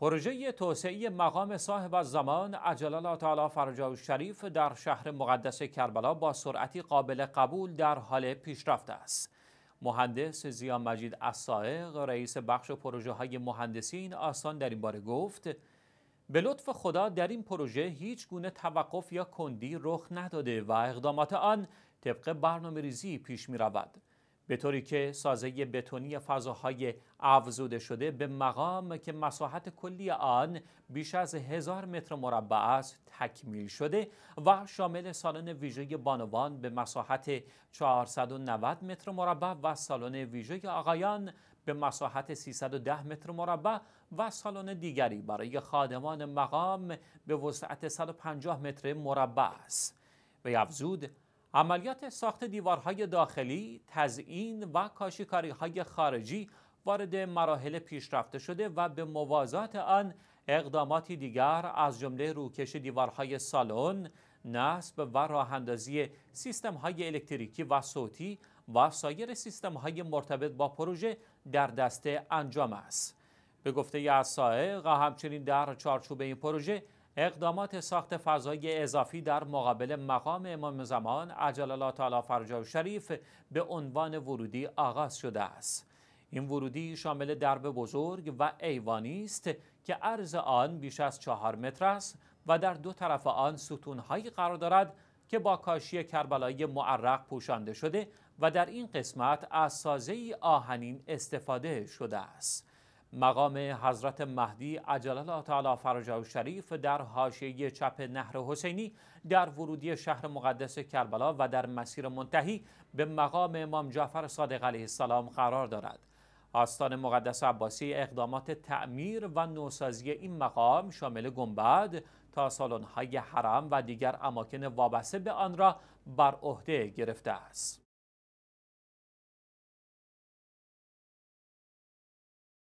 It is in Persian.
پروژه توسعه مقام صاحب زمان الله تعالی فرجا شریف در شهر مقدس کربلا با سرعتی قابل قبول در حال پیشرفت است. مهندس زیان مجید السائق رئیس بخش پروژه های مهندسی این آستان در این باره گفت به لطف خدا در این پروژه هیچ گونه توقف یا کندی رخ نداده و اقدامات آن طبق برنامه ریزی پیش می رود. به طوری که سازه بتونی فضاهای افزوده شده به مقام که مساحت کلی آن بیش از هزار متر مربع است تکمیل شده و شامل سالن ویژه بانوان به مساحت 490 متر مربع و سالن ویژه آقایان به مساحت 310 متر مربع و سالن دیگری برای خادمان مقام به وسعت 150 متر مربع است. و افزود عملیات ساخت دیوارهای داخلی، تزئین و های خارجی وارد مراحل پیشرفته شده و به موازات آن اقداماتی دیگر از جمله روکش دیوارهای سالن، نصب و راهاندازی های الکتریکی و صوتی و سایر های مرتبط با پروژه در دست انجام است. به گفته از همچنین در چارچوب این پروژه اقدامات ساخت فضای اضافی در مقابل مقام امام زمان عجل الله تعالی و شریف به عنوان ورودی آغاز شده است این ورودی شامل درب بزرگ و ایوانی است که عرض آن بیش از چهار متر است و در دو طرف آن ستونهایی قرار دارد که با کاشی کربلایی معرق پوشانده شده و در این قسمت از سازه آهنین استفاده شده است مقام حضرت مهدی عجل الله تعالی فرجه و شریف در حاشیه چپ نهر حسینی در ورودی شهر مقدس کربلا و در مسیر منتهی به مقام امام جعفر صادق علیه السلام قرار دارد آستان مقدس عباسی اقدامات تعمیر و نوسازی این مقام شامل گنبد تا سالن‌های حرم و دیگر اماکن وابسته به آن را بر عهده گرفته است